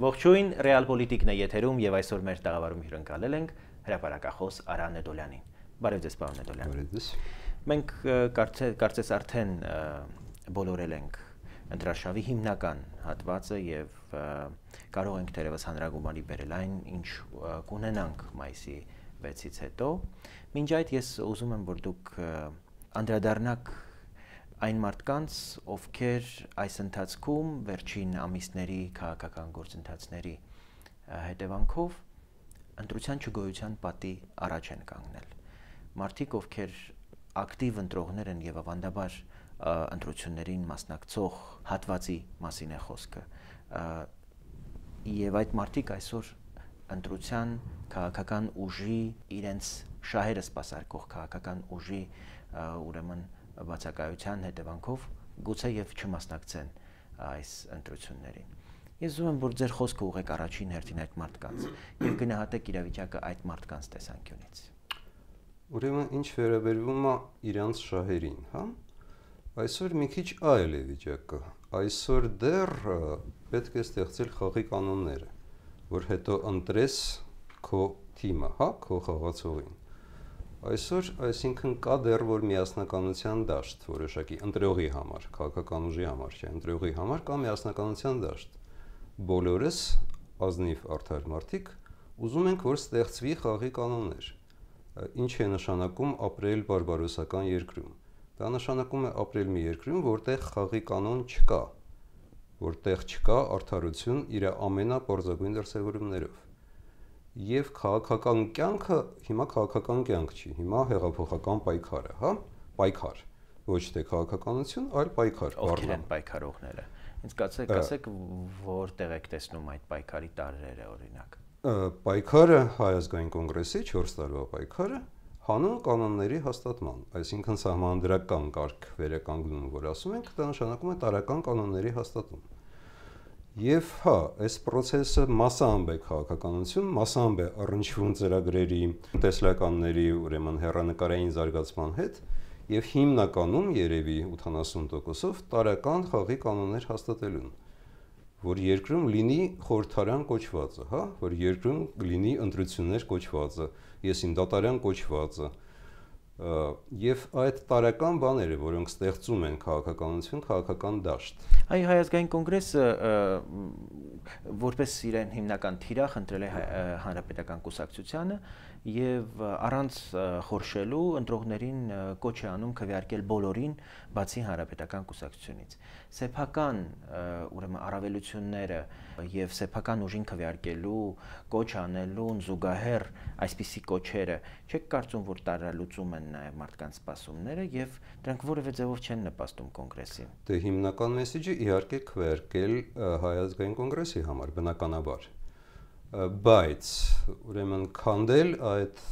Ողջույն Ռեալ Պոլիտիկն է եթերում եւ այսօր մեր տաղավարում հյուրընկալել ենք հրապարակախոս Արա Նեդոլյանին։ Բարև ձեզ, պարոն Նեդոլյան։ Բարև ձեզ։ Մենք կարծես կարծես արդեն բոլորել ենք ընտրաշավի հիմնական հատվածը եւ կարող ենք դերևս հանրագումարի բերել այն, ինչ կունենանք մայիսի 6-ից հետո։ Մինչ այդ ես ուզում եմ, որ դուք անդրադառնաք այն մարդկանց, ովքեր այս ընթացքում վերջին ամիսների քաղաքական գործընթացների հետևանքով ընտրության չգոյության պատի առաջ են կանգնել։ Մարդիկ, ովքեր ակտիվ ընտրողներ են եւ ավանդաբար ընտրություններին մասնակցող հատվածի մասին է խոսքը։ Եվ այդ մարդիկ այսօր ընտրության քաղաքական ուժի իրենց շահերը սпасարկող քաղաքական ուժի ուրեմն ու բացակայության հետևանքով գուցե եւ չմասնակցեն այս ընտրություններին։ Ես ուզում եմ, որ ձեր խոսքը ուղեք առաջին հերթին այդ մարդկանց եւ գնահատեք իրավիճակը այդ մարդկանց տեսանկյունից։ Ուրեմն ինչ վերաբերվում է իրանց շահերին, հա? Այսօր մի քիչ այլ է վիճակը։ Այսօր դեռ պետք է ստեղծել խաղի կանոնները, որ հետո ընտրես քո թիմը, հա, քո խաղացողին։ Այսօր, այսինքն կա դեռ որ միասնականության դաշտ որոշակի ընտրողի համար, քաղաքական ուժի համար, չէ, ընտրողի համար կա միասնականության դաշտ։ Բոլորս ազնիվ արդար մարդիկ ուզում ենք, որ ստեղծվի խաղի կանոններ։ Ինչ է նշանակում ապրել բարբարոսական երկրում։ Դա նշանակում է ապրել մի երկրում, որտեղ խաղի կանոն չկա, որտեղ չկա արդարություն իր ամենապարզագույն դրսևորումներով եւ քաղաքական կյանքը հիմա քաղաքական կյանք չի, հիմա հեղափոխական պայքար է, հա? Պայքար։ Ոչ թե քաղաքականություն, այլ պայքար։ Ովքեր են պայքարողները։ Ինձ կասեք, ասեք որտեղ եք տեսնում այդ պայքարի տարրերը, օրինակ։ Պայքարը հայազգային կոնգրեսի 4 տարվա պայքարը հանուն կանոնների հաստատման, այսինքն սահմանադրական կարգ վերականգնում, որ ասում ենք, դա նշանակում է տարական կանոնների հաստատում Եվ հա, այս process-ը մասամբ է քաղաքականություն, մասամբ է առնչվում ծրագրերի, տեսլականների, ուրեմն հերանեկարային զարգացման հետ, եւ հիմնականում երևի 80%-ով տարական խաղի կանոններ հաստատելուն, որ երկրում լինի խորհրդարան կոչվածը, հա, որ երկրում լինի ընտրություններ կոչվածը, ես իմ դատարան կոչվածը, Եվ այդ տարական բաները, որոնք ստեղծում են քաղաքականություն, քաղաքական դաշտ։ Այ հայազգային կոնգրեսը որպես իրեն հիմնական թիրախ ընտրել է հա, հանրապետական կուսակցությանը եւ առանց խորշելու ընտրողներին կոչ է անում քվեարկել բոլորին բացի հանրապետական կուսակցությունից։ Սեփական ուրեմն առավելությունները եւ սեփական ուժին քվեարկելու, կոչ անելուն զուգահեռ այսպիսի կոչերը չեք կարծում, որ տարալուծում են նաեւ մարդկանց սպասումները եւ դրանք որևէ ձեւով չեն նպաստում կոնգրեսին։ Դե հիմնական մեսիջը իհարկե քվեարկել հայազգային կոնգրեսի համար բնականաբար բայց ուրեմն քանդել այդ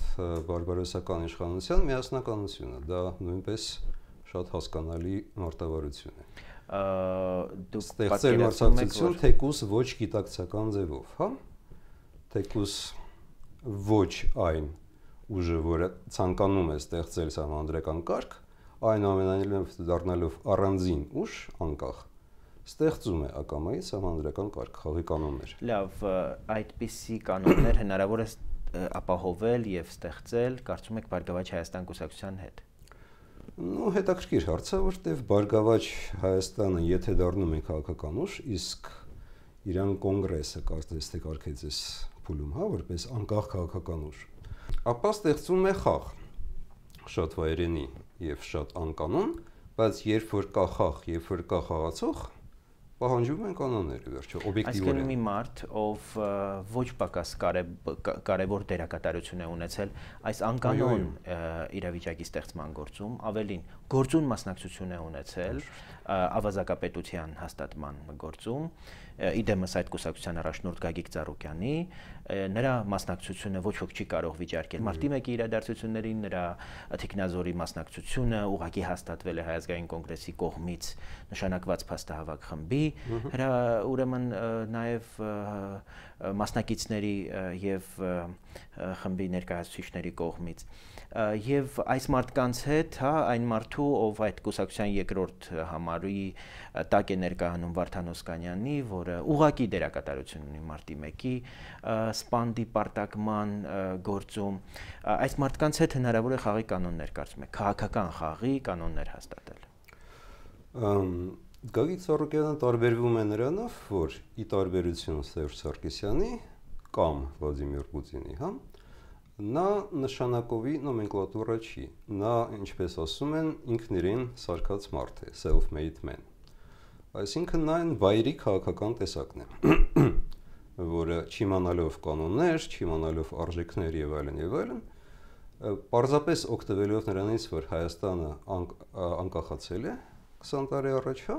բարբարոսական իշխանության միասնականությունը դա նույնպես շատ հասկանալի մարտավարություն է դու ստեղծել մարտավարություն թեկուս ոչ գիտակցական ձևով հա թեկուս ոչ այն ուժը որը ցանկանում է ստեղծել համանդրական կարգ այն ամենայնիվ դառնալով առանձին ուժ անկախ ստեղծում է ակամայի համանդրական կարգ խաղի կանոններ։ Լավ, այդպիսի կանոններ հնարավոր է ապահովել եւ ստեղծել, կարծում եք Բարգավաճ Հայաստան կուսակցության հետ։ Ну, հետաքրքիր հարց է, որտեվ Բարգավաճ Հայաստանը եթե դառնում է քաղաքական ուժ, իսկ Իրան կոնգրեսը կարծես թե կարկեց այս փուլում, հա, որպես անկախ քաղաքական ուժ, ապա ստեղծվում է խաղ շատ վայրենի եւ շատ անկանոն, բայց երբ որ կա խաղ, երբ որ կա խաղացող, պահանջում են կանոնները վերջը օբյեկտիվորեն։ Այսինքն մի մարդ, ով ոչ պակաս կարևոր դերակատարություն է ունեցել այս անկանոն իրավիճակի ստեղծման գործում, ավելին գործուն մասնակցություն է ունեցել ավազակապետության հաստատման գործում, իդեմս այդ կուսակցության առաջնորդ Գագիկ Ծառուկյանի նրա մասնակցությունը ոչ ոք չի կարող վիճարկել։ Մարտի 1-ի իրադարձություններին նրա Թիկնազորի մասնակցությունը ուղակի հաստատվել է հայազգային կոնգրեսի կողմից նշանակված փաստահավաք խմբի։ Հրա ուրեմն նաև մասնակիցների եւ խմբի ներկայացուցիչների կողմից եւ այս մարդկանց հետ հա այն մարդու ով այդ կուսակցության երկրորդ համարի տակ է ներկայանում Վարդան Օսկանյանի որը ուղակի դերակատարություն ունի մարտի 1-ի սպանդի պարտակման գործում այս մարդկանց հետ հնարավոր է խաղի կանոններ կարծում եք քաղաքական խաղի կանոններ հաստատել Գագիկ Սառուկյանը տարբերվում է նրանով, որ ի տարբերություն Սերժ Սարգսյանի կամ Վլադիմիր Պուտինի, հա, նա նշանակովի նոմենկլատուրա չի։ Նա, ինչպես ասում են, ինքն իրեն սարկած մարդ է, self-made man։ Այսինքն նա այն վայրի քաղաքական տեսակն է, որը չիմանալով կանոններ, չիմանալով արժեքներ եւ այլն եւ այլն, պարզապես օգտվելով նրանից, որ Հայաստանը անկախացել է, 20 տարի առաջ, հա,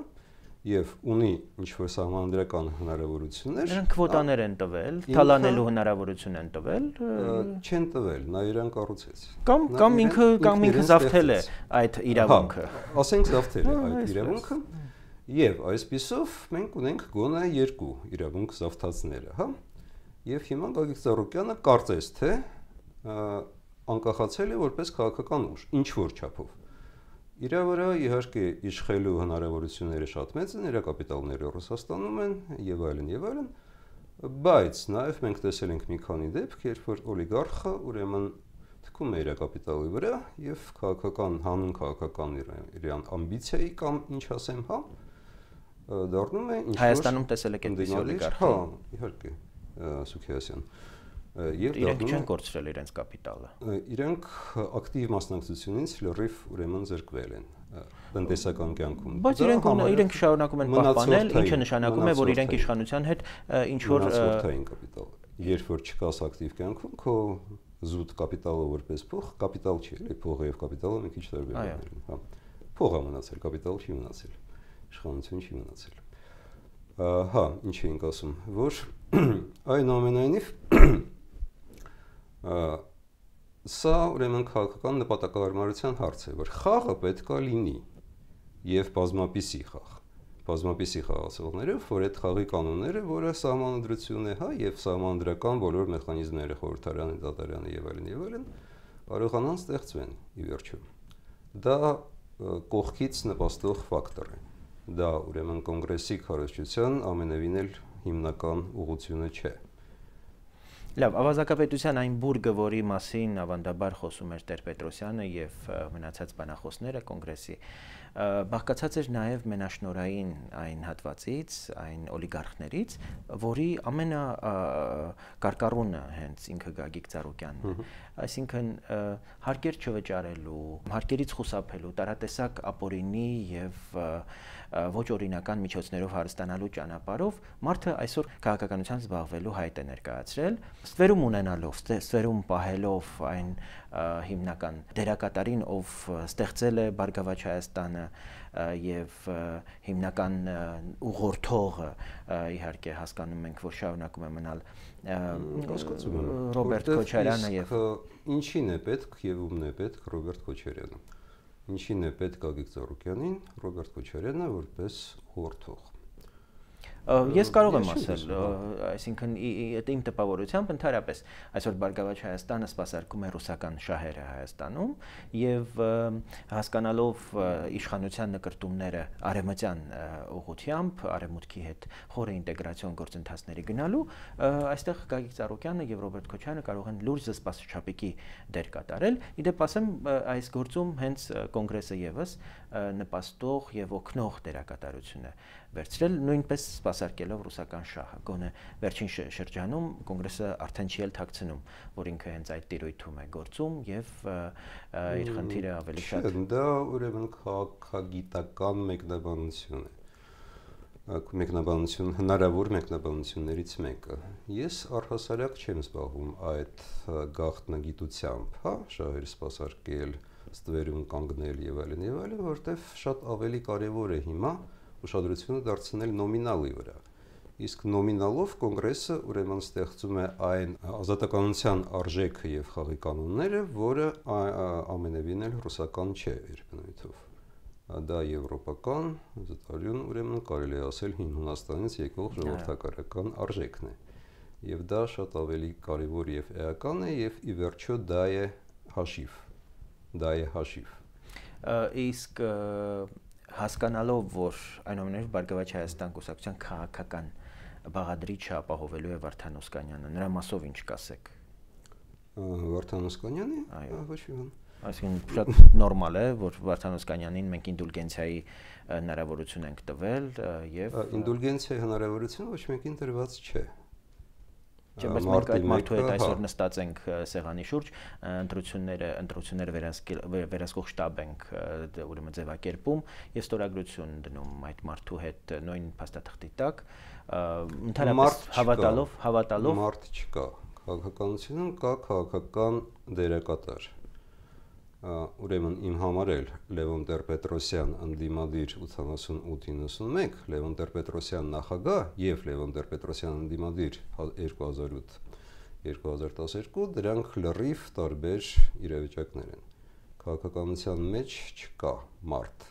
եւ ունի ինչ որ սահմանադրական հնարավորություններ։ Նրանք քվոտաներ են տվել, թալանելու հնարավորություն են տվել, չեն տվել, նա իրեն կառուցեց։ Կամ կամ ինքը կամ ինքը զավթել է այդ իրավունքը։ Ասենք զավթել է այդ իրավունքը։ Եվ այսպիսով մենք ունենք գոնե երկու իրավունք զավթածները, հա։ Եվ հիմա Գագիկ Ծառուկյանը կարծես թե անկախացել է որպես քաղաքական ուժ, ինչ որ չափով Իրա վրա իհարկե իշխելու հնարավորությունները շատ մեծ են, իրա կապիտալները Ռուսաստանում են եւ այլն եւ այլն, բայց նաեւ մենք տեսել ենք մի քանի դեպք, երբ որ օլիգարխը ուրեմն թքում է իր կապիտալի վրա եւ քաղաքական հանուն քաղաքական իրան ամբիցիայի կամ ինչ ասեմ, հա, դառնում է ինչ որ Հայաստանում տեսել եք այդպես օլիգարխ։ Հա, իհարկե, Սուքիասյան։ Ա Եվ իրենք չեն կորցրել իրենց կապիտալը։ Իրենք ակտիվ մասնակցությունից լրիվ ուրեմն զրկվել են տնտեսական կյանքում։ Բայց իրենք իրենք շարունակում են պահպանել, ինչը նշանակում է, որ իրենք իշխանության հետ ինչ որ մնացորդային կապիտալ։ Երբ որ չկաս ակտիվ կյանքում, քո զուտ կապիտալը որպես փող, կապիտալ չի, էլի փողը եւ կապիտալը մի քիչ տարբերներ են, հա։ Փողը մնացել, կապիտալը չի մնացել։ Իշխանություն չի մնացել։ Ահա, ինչ էինք ասում, որ այնուամենայնիվ Սա ուրեմն քաղաքական նպատակահարմարության հարց է, որ խաղը պետքա լինի եւ բազմապիսի խաղ բազմապիսի խաղացողներով, որ այդ խաղի կանոնները, որը սահմանադրություն է, հա, եւ սահմանդրական բոլոր մեխանիզմները, խորհրդարանը, դատարանը եւ այլն եւ այլն, կարողանան ստեղծվեն ի վերջո։ Դա կողքից նպաստող ֆակտոր է։ Դա ուրեմն կոնգրեսի քարոզչության ամենևին էլ հիմնական ուղղությունը չէ։ Լավ, ավազակապետության այն բուրգը, որի մասին ավանդաբար խոսում էր Տեր-Պետրոսյանը եւ մնացած բանախոսները կոնգրեսի բաղկացած էր նաև մենաշնորային այն հատվածից, այն օլիգարխներից, որի ամենա կարկառունը հենց ինքը Գագիկ Ծառուկյանն է։ Այսինքն հարկեր չվճարելու, հարկերից խուսափելու, տարատեսակ ապօրինի եւ ոչ օրինական միջոցներով հարստանալու ճանապարով մարդը այսօր քաղաքականության զբաղվելու հայտ է ներկայացրել, ստվերում ունենալով, ստվերում պահելով այն հիմնական դերակատարին, ով ստեղծել է Բարգավաճ Հայաստանը, եւ հիմնական ուղորթողը իհարկե հասկանում ենք, որ շարունակում է մնալ Ռոսկոցումը Ռոբերտ Քոչարյանը եւ ինչին է պետք եւ ումն է պետք Ռոբերտ Քոչարյանը։ Ինչին է պետք Ագիկ Ծառուկյանին Ռոբերտ Քոչարյանը որպես ուղորթող Ես կարող եմ ասել, հա։ այսինքն այդ իմ տպավորությամբ ընդհանրապես այսօր Բարգավաճ Հայաստանը սпасարկում է ռուսական շահերը Հայաստանում եւ հասկանալով իշխանության նկարտումները արևմտյան ուղությամբ, արևմուտքի հետ խորը ինտեգրացիոն գործընթացների գնալու, այստեղ Գագիկ Ծառուկյանը եւ Ռոբերտ Քոչյանը կարող են լուրջ զսպասչապիկի դեր կատարել։ Իդեպ ասեմ, այս գործում հենց կոնգրեսը եւս նպաստող եւ օգնող դերակատարությունը վերցրել նույնպես սпасարկելով ռուսական շահը գոնե վերջին շրջանում կոնգրեսը արդեն չի էլ թաքցնում որ ինքը հենց այդ տիրույթում է գործում եւ իր խնդիրը ավելի շատ դա ուրեմն քաղաքագիտական մեկնաբանություն է մեկնաբանություն հնարավոր մեկնաբանություններից մեկը ես առհասարակ չեմ զբաղվում այդ գաղտնագիտությամբ հա շահեր սпасարկել ստվերում կանգնել եւ այլն եւ այլն, որտեվ շատ ավելի կարեւոր է հիմա ուշադրությունը դարձնել նոմինալի վրա։ Իսկ նոմինալով կոնգրեսը ուրեմն ստեղծում է այն ազատականության արժեքը եւ խաղի կանոնները, որը ամենևին էլ ռուսական չէ երկնույթով։ Դա եվրոպական զտարյուն ուրեմն կարելի է ասել հին Հունաստանից եկող հա։ ժողովրդական արժեքն է։ Եվ դա շատ ավելի կարևոր եւ էական է եւ ի վերջո դա է հաշիվ դա է հաշիվ։ Իսկ հասկանալով, որ այնուամենայնիվ Բարգավաճ Հայաստան կուսակցության քաղաքական բաղադրիչը ապահովելու է Վարդան Օսկանյանը, նրա մասով ինչ կասեք։ Վարդան Օսկանյանի, ոչ մի բան։ Այսինքն շատ նորմալ է, որ Վարդան Օսկանյանին մենք ինդուլգենցիայի հնարավորություն ենք տվել եւ ինդուլգենցիայի հնարավորությունը ոչ մեկին տրված չէ։ Ա չէ, բայց մենք այդ մարդու հետ այսօր հա։ նստած ենք սեղանի շուրջ, ընտրությունները, ընտրությունները վերահսկող շտաբ ենք դե, ուրեմն ձևակերպում եւ ստորագրություն դնում այդ մարդու հետ նույն փաստաթղթի տակ, ընդհանրապես հավատալով, հավատալով մարդ չկա։ Քաղաքականությունում կա քաղաքական դերակատար ուրեմն իմ համար էլ Լևոն Տեր-Պետրոսյան ընդդիմադիր 88-91, Լևոն Տեր-Պետրոսյան նախագահ եւ Լևոն Տեր-Պետրոսյան ընդդիմադիր 2008 հա, 2012 դրանք լրիվ տարբեր իրավիճակներ են։ Քաղաքականության մեջ չկա մարդ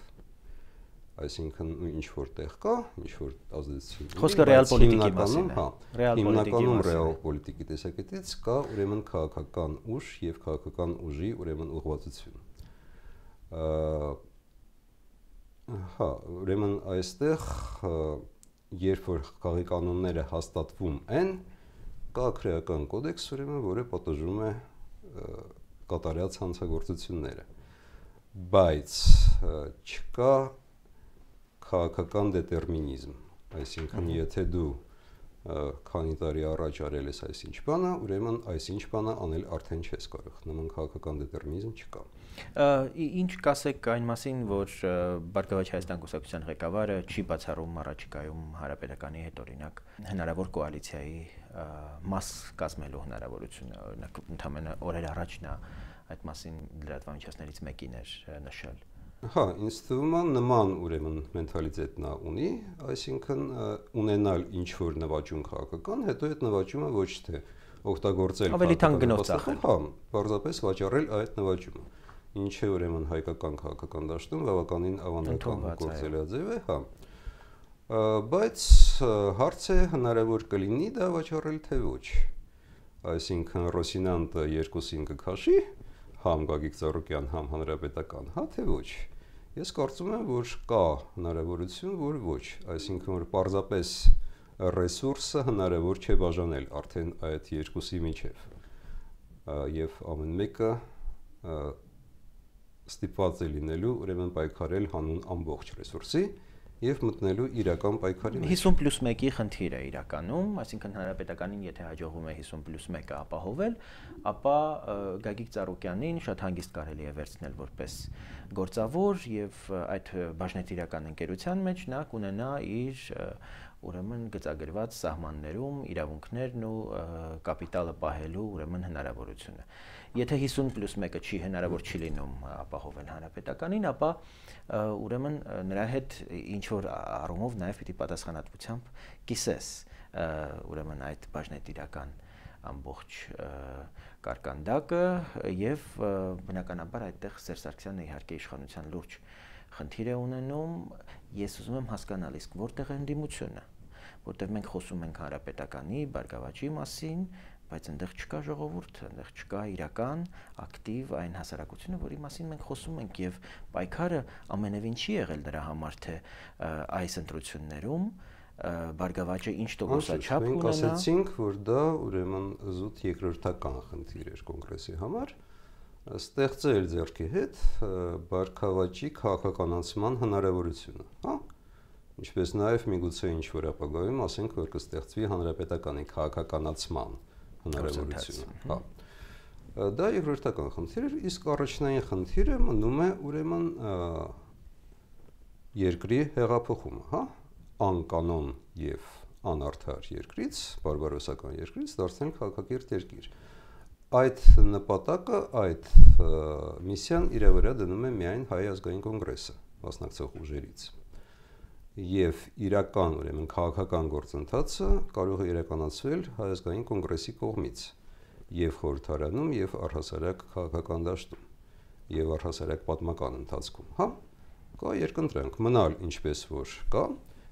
այսինքն ինչ որ տեղ կա, ինչ որ ազդեցություն։ Խոսքը ռեալ պոլիտիկի հա, մասին է։ Հա, հիմնականում ռեալ պոլիտիկի տեսակետից կա ուրեմն քաղաքական ուժ եւ քաղաքական ուժի ուրեմն ուղղվածություն։ Հա, ուրեմն այստեղ երբ որ քաղաքի կանոնները հաստատվում են, կա քրեական կոդեքս, ուրեմն, որը պատժում է կատարյալ ցանցագործությունները բայց չկա քաղաքական դետերմինիզմ, այսինքն եթե դու քանի տարի առաջ արել ես այսինչ բանը, ուրեմն այսինչ բանը անել արդեն չես կարող։ Նման քաղաքական դետերմինիզմ չկա։ Ինչ կասեք այն մասին, որ Բարգավաճ Հայաստան Կուսակցության ղեկավարը չի բացառում առաջիկայում հարաբերականի հետ օրինակ հնարավոր կոալիցիայի մաս կազմելու հնարավորությունը, օրինակ ընդամենը օրեր առաջ նա այդ մասին լրատվամիջոցներից մեկին էր նշել Հա, ինձ թվում է նման ուրեմն մենթալիտետ նա ունի, այսինքն ունենալ ինչ որ նվաճում քաղաքական, հետո այդ նվաճումը ոչ թե օգտագործել ավելի թանկ գնով ծախել։ Հա, բարձապես վաճառել այդ նվաճումը։ Ինչը ուրեմն հայկական քաղաքական դաշտում բավականին ավանդական գործելաձև է, հա։ Բայց հարցը հնարավոր կլինի դա վաճառել թե ոչ։ Այսինքն Ռոսինանտը երկուսին կքաշի, համ Գագիկ Ծառուկյան, համ հանրապետական, հա թե ոչ։ Ես կարծում եմ, որ կա հնարավորություն, որ ոչ, այսինքն որ պարզապես ռեսուրսը հնարավոր չէ բաժանել արդեն այդ երկուսի միջև։ Եվ ամեն մեկը ստիպված է լինելու ուրեմն պայքարել հանուն ամբողջ ռեսուրսի, եւ մտնելու իրական պայքարի մեջ 50+1-ի խնդիր է իրականում, այսինքն հանրապետականին եթե հաջողվում է 50+1-ը ապահովել, ապա Գագիկ Ծառուկյանին շատ հանգիստ կարելի է վերցնել որպես գործավոր եւ այդ բաժնետիրական ընկերության մեջ նա կունենա իր ուրեմն գծագրված սահմաններում իրավունքներն ու կապիտալը պահելու ուրեմն հնարավորությունը։ Եթե 50 +1-ը չի հնարավոր չի լինում ապահովել հանրապետականին, ապա ուրեմն նրա հետ ինչ որ առումով նաև պիտի պատասխանատվությամբ կիսես ուրեմն այդ բաժնետիրական ամբողջ կարկանդակը եւ բնականաբար այդտեղ Սերսարքսյանը իհարկե իշխանության լուրջ խնդիր է ունենում, ես ուզում եմ հասկանալ իսկ որտեղ է ընդդիմությունը, որտեղ մենք խոսում ենք հանրապետականի, բարգավաճի մասին, բայց այնտեղ չկա ժողովուրդը, այնտեղ չկա իրական ակտիվ այն հասարակությունը, որի մասին մենք խոսում ենք եւ պայքարը ամենևին չի եղել դրա համար, թե այս ընտրություններում բարգավաճը ինչ տոկոսաչափ ունենա։ Մենք ասացինք, որ դա ուրեմն զուտ երկրորդական խնդիր էր կոնգրեսի համար, ստեղծել ձեռքի հետ բարգավաճի քաղաքականացման հնարավորությունը, հա? Ինչպես նաև միգուցե ինչ որ ապագայում ասենք, որ կստեղծվի հանրապետականի քաղաքականացման հնարավորությունը, հա։ Դա երկրորդական խնդիր է, իսկ առաջնային խնդիրը մնում է ուրեմն երկրի հեղափոխումը, հա? Անկանոն եւ անարդար երկրից, բարբարոսական երկրից դարձնենք քաղաքակիրթ երկիր։ երկիր այդ նպատակը, այդ միսիան իր վրա դնում է միայն հայ ազգային կոնգրեսը մասնակցող ուժերից։ Եվ իրական, ուրեմն քաղաքական գործընթացը կարող է իրականացվել հայ ազգային կոնգրեսի կողմից եւ խորհրդարանում եւ առհասարակ քաղաքական դաշտում եւ առհասարակ պատմական ընթացքում, հա? Կա երկընտրանք, մնալ ինչպես որ կա,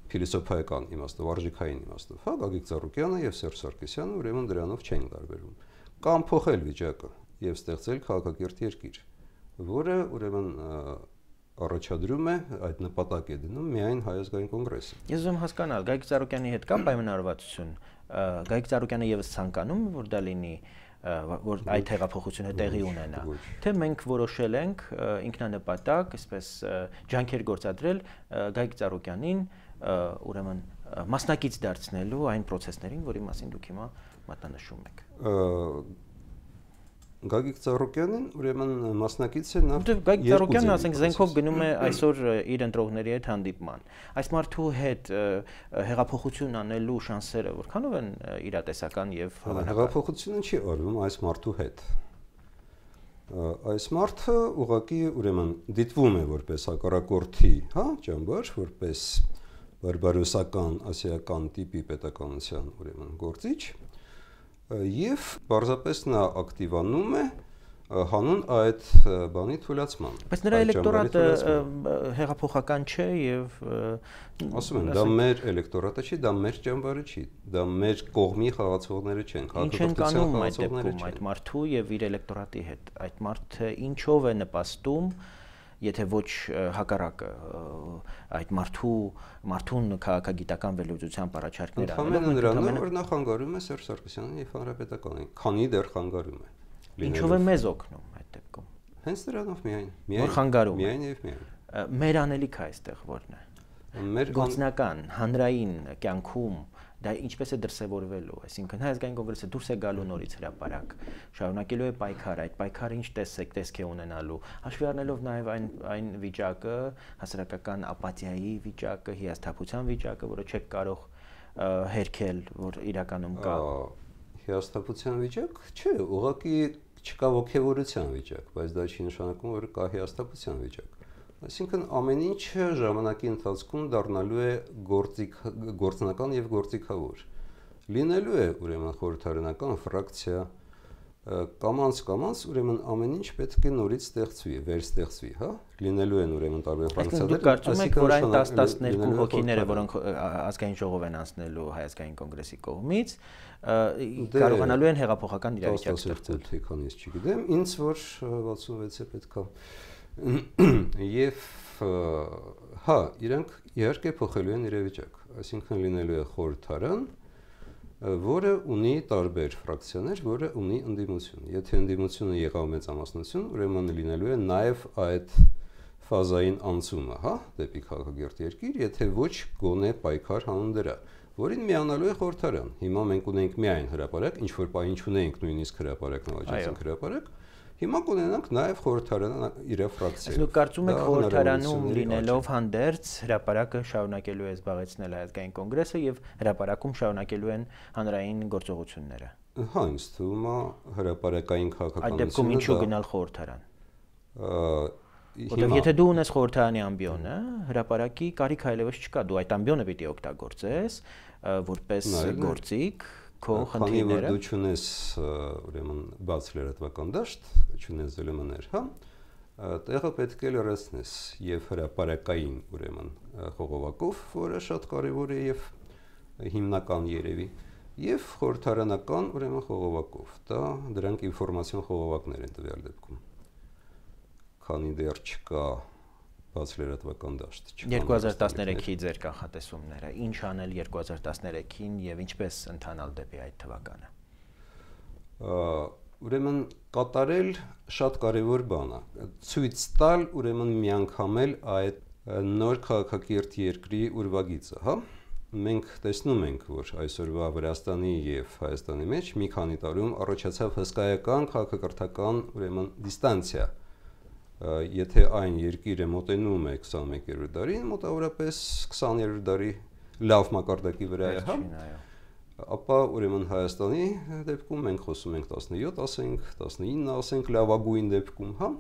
փիլիսոփայական իմաստով, արժեքային իմաստով, հա, Գագիկ Ծառուկյանը եւ Սերժ Սարգսյանը ուրեմն դրանով չեն տարբերվում կամ փոխել վիճակը եւ ստեղծել քաղաքակիրթ երկիր, որը ուրեմն առաջադրում է այդ նպատակ է դնում միայն հայազգային կոնգրեսը։ Ես ուզում հասկանալ, Գայք Ծառուկյանի հետ կա պայմանավորվածություն։ Գայք Ծառուկյանը եւս ցանկանում է, որ դա լինի որ այդ հեղափոխությունը տեղի ունենա թե մենք որոշել ենք ինքնանպատակ այսպես ջանքեր գործադրել Գայք Ծառուկյանին ուրեմն մասնակից դարձնելու այն process-ներին, որի մասին դուք հիմա մատնանշում եք։ Գագիկ Ծառուկյանին ուրեմն մասնակից է նա։ Որտեվ Գագիկ Ծառուկյանն ասենք զենքով գնում է այսօր իր ընտրողների հետ հանդիպման։ Այս մարդու հետ հեղափոխություն անելու շանսերը որքանով են իրատեսական եւ հավանական։ Հեղափոխությունը չի արվում այս մարդու հետ։ Այս մարդը ուղղակի ուրեմն դիտվում է որպես հակառակորդի, հա, ճամբար, որպես բարբարոսական ասիական տիպի պետականության ուրեմն գործիչ եւ պարզապես նա ակտիվանում է հանուն այդ բանի թույլացման։ Բայց նրա էլեկտորատը հեղափոխական չէ եւ ասում են, դա մեր էլեկտորատը չի, դա մեր ճամբարը չի, դա մեր կողմի խաղացողները չեն, հակակրթության խաղացողները չեն։ Ինչ են անում այդ դեպքում այդ մարդու եւ իր էլեկտորատի հետ։ Այդ մարդը ինչով է նպաստում եթե ոչ հակառակը այդ մարդու մարդուն քաղաքագիտական վերլուծությամբ առաջարկներ արել։ Ընդհանրապես նրանով որ նա խանգարում է Սերժ Սարգսյանին եւ Հանրապետականին, քանի դեռ խանգարում է։ Ինչով է մեզ օգնում այդ դեպքում։ Հենց նրանով միայն, միայն որ խանգարում է։ Միայն եւ միայն։ Մեր անելիքը այստեղ ո՞րն է։ Մեր գործնական, հանրային կյանքում դա ինչպես է դրսևորվելու, այսինքն հայ ազգային կոնգրեսը դուրս է գալու նորից հրաապարակ, շարունակելու է պայքարը, այդ պայքարը ինչ տեսեք, տեսք է ունենալու, հաշվի առնելով նաև այն այն վիճակը, հասարակական ապաթիայի վիճակը, հիասթափության վիճակը, որը չեք կարող հերքել, որ իրականում կա։ Հիասթափության վիճակ չէ, ուղղակի չկա ողքեվորության վիճակ, բայց դա չի նշանակում, որ կա հիասթափության վիճակ Այսինքն ամեն ինչը ժամանակի ընթացքում դառնալու է գործիք գործնական եւ գործիքավոր։ Լինելու է ուրեմն խորհրդարանական ֆրակցիա կամած կամած ուրեմն ամեն ինչ պետք է նորից ստեղծվի, վերստեղծվի, հա? Լինելու են ուրեմն տարբեր ֆրակցիաներ։ Դուք կարծում եք, որ այն 10-12 հոգիները, որոնք ազգային ժողով են անցնելու հայազգային կոնգրեսի կողմից, դե, կարողանալու են հեղափոխական իրավիճակ ստեղծել։ Թե քանից չգիտեմ, ինձ որ 66-ը պետքա եւ հա իրանք իհարկե փոխելու են իրավիճակ այսինքն լինելու է խորհրդարան որը ունի տարբեր ֆրակցիաներ որը ունի ընդդիմություն եթե ընդդիմությունը եղավ մեծամասնություն ուրեմն լինելու է նաեւ այդ ֆազային անցումը հա դեպի քաղաքագերտ երկիր եթե ոչ գոնե պայքար հանուն դրա որին միանալու է խորհրդարան հիմա մենք ունենք միայն հրաապարակ ինչ որ պահին չունենք նույնիսկ հրաապարակն ավաճեցինք հրաապարակ այո Հիմա կունենանք նաև խորհրդարան իր ֆրակցիա։ Իսկ դուք կարծում եք խորհրդարանում լինելով հանդերձ հրաապարակը շարունակելու է զբաղեցնել հայկային կոնգրեսը եւ հրաապարակում շարունակելու են հանրային գործողությունները։ Հա, ինձ թվում է հրաապարակային քաղաքականությունը։ Այդ դեպքում ինչու գնալ խորհրդարան։ Որտեւ եթե դու ունես խորհրդարանի ամբիոնը, հրաապարակի կարիք այլևս չկա, դու այդ ամբիոնը պիտի օգտագործես որպես գործիք, քո խնդիրները։ Քանի որ դու ճունես ուրեմն բաց լրատվական դաշտ, ճունես զլմներ, հա, տեղը պետք է լրացնես եւ հրաապարակային ուրեմն խողովակով, որը շատ կարեւոր է եւ հիմնական երևի եւ խորհրդարանական ուրեմն խողովակով։ Դա դրանք ինֆորմացիոն խողովակներ են տվյալ դեպքում։ Քանի դեռ չկա բացի լրատվական դաշտ։ 2013-ի ձեր կանխատեսումները, ինչ անել 2013-ին եւ ինչպես ընթանալ դեպի այդ թվականը։ Ուրեմն կատարել շատ կարևոր բան է։ Ցույց տալ ուրեմն միանգամել այդ նոր քաղաքակիրթ երկրի ուրվագիծը, հա։ Մենք տեսնում ենք, որ այսօրվա Վրաստանի եւ Հայաստանի մեջ մի քանի տարում առաջացավ հսկայական քաղաքակրթական ուրեմն դիստանցիա, եթե այն երկիրը մոտենում է 21-րդ դարին, մոտավորապես 20-րդ դարի լավ մակարդակի վրա է, հա։ Ապա ուրեմն Հայաստանի դեպքում մենք խոսում ենք 17, ասենք 19, ասենք լավագույն դեպքում, հա,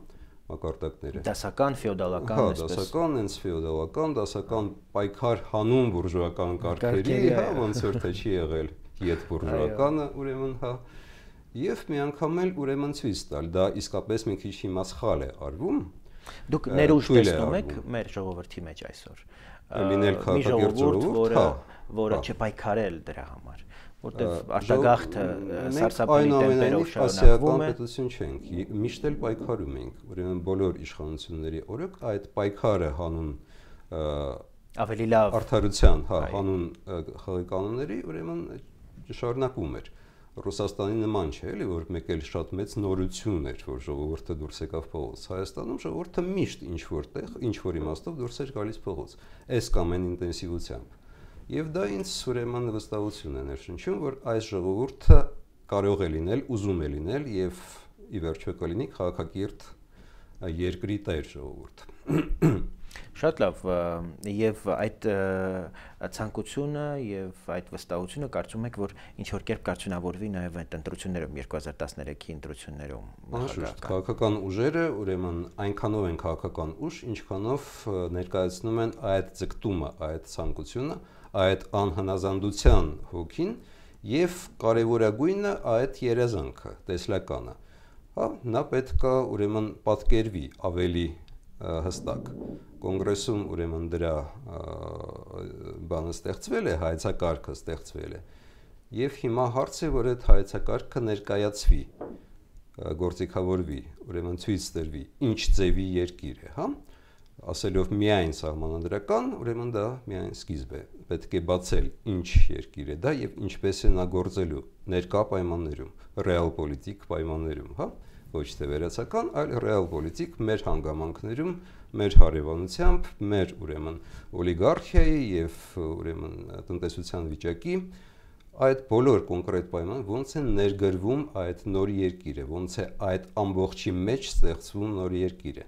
մակարդակները։ Դասական, ֆեոդալական, հա, այսպես։ Հա, դասական, հենց ֆեոդալական, դասական պայքար հանուն բուրժուական կարգերի, հա, ոնց որ թե չի եղել յետ բուրժուականը, ուրեմն, հա։ Այո եւ մի անգամ էլ ուրեմն ցույց տալ։ Դա իսկապես մի քիչ իմասխալ է արվում։ Դուք ներուժ տեսնում եք մեր ժողովրդի մեջ այսօր։ Լինել քաղաքագերտ ժողովուրդ, որը հա, որը հա։ չպայքարել դրա համար որտեվ արտագաղթը սարսափելի տեմպերով շարունակվում է։ պետություն չենք, միշտ էլ պայքարում ենք։ Ուրեմն բոլոր իշխանությունների օրոք այդ պայքարը հանուն ավելի լավ արդարության, հա, հանուն խաղի կանոնների, ուրեմն շարունակվում էր։ Ա, Ռուսաստանի նման չէ, էլի որ մեկ էլ շատ մեծ նորություն էր, որ ժողովուրդը դուրս եկավ փողոց։ Հայաստանում ժողովուրդը միշտ ինչ որտեղ, ինչ որ իմաստով դուրս էր գալիս փողոց, այս կամ այն ինտենսիվությամբ։ Եվ դա ինձ ուրեմն վստահություն է ներշնչում, որ այս ժողովուրդը կարող է լինել, ուզում է լինել եւ ի վերջո կլինի քաղաքագիրտ երկրի տեր ժողովուրդ։ Շատ լավ, եւ այդ ցանկությունը եւ այդ վստահությունը կարծում եք, որ ինչ որ կերպ կարծունավորվի նաեւ այդ ընտրություններում 2013-ի ընտրություններում։ Անշուշտ, քաղաքական ուժերը ուրեմն այնքանով են քաղաքական ուժ, ինչքանով ներկայացնում են այդ ձգտումը, այդ ցանկությունը, այդ անհնազանդության հոգին եւ կարեւորագույնը այդ երազանքը, տեսլականը։ Հա, նա պետք է ուրեմն պատկերվի ավելի հստակ կոնգրեսում ուրեմն դրա բանը ստեղծվել է, հայցակարգը ստեղծվել է։ Եվ հիմա հարց է, որ այդ հայցակարգը ներկայացվի, գործիքավորվի, ուրեմն ցույց տրվի, ինչ ձևի երկիր է, հա՞։ Ասելով միայն սահմանադրական, ուրեմն դա միայն սկիզբ է։ Պետք է բացել ինչ երկիր է դա եւ ինչպես է նա գործելու ներկա պայմաններում, ռեալ պոլիտիկ պայմաններում, հա՞ ոչ թե վերացական, այլ ռեալ պոլիտիկ մեր հանգամանքներում, մեր հարևանությամբ, մեր ուրեմն օլիգարխիայի եւ ուրեմն տնտեսության վիճակի այդ բոլոր կոնկրետ պայման ոնց է ներգրվում այդ նոր երկիրը, ոնց է այդ ամբողջի մեջ ստեղծվում նոր երկիրը,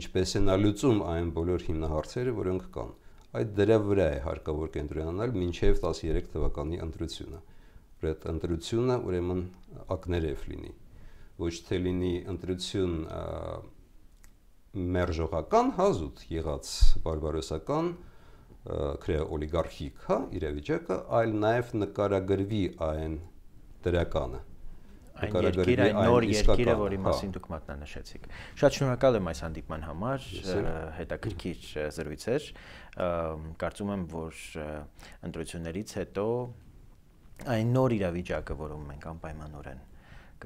ինչպես է նա լուծում այն բոլոր հիմնահարցերը, որոնք կան։ Այդ դրա վրա է հարկավոր կենտրոնանալ մինչև 13 թվականի ընտրությունը։ Որ այդ ընտրությունը ուրեմն ակներև լինի ոչ թե լինի ընտրություն մերժողական հազուտ եղած բարբարոսական քրեա օլիգարխիկ, հա, իրավիճակը, այլ նաև նկարագրվի այն դրականը։ Այն երկիրը, այն նոր երկիրը, որի հա։ մասին դուք մատնանշեցիք։ Շատ շնորհակալ եմ այս հանդիպման համար, հետաքրքիր զրույց էր։ Կարծում եմ, որ ընտրություններից հետո այն նոր իրավիճակը, որում մենք անպայմանորեն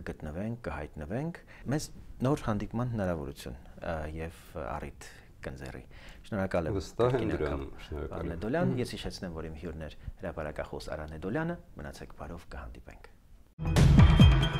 կգտնվենք, կհայտնվենք։ Մեզ նոր հանդիպման հնարավորություն եւ առիթ կընձեռի։ Շնորհակալ եմ։ Վստահ եմ դրան։ Շնորհակալ եմ։ Նեդոլյան, ես հիշեցնեմ, որ իմ հյուրն էր հրապարակախոս Արանեդոլյանը, մնացեք բարով կհանդիպենք։ Thank you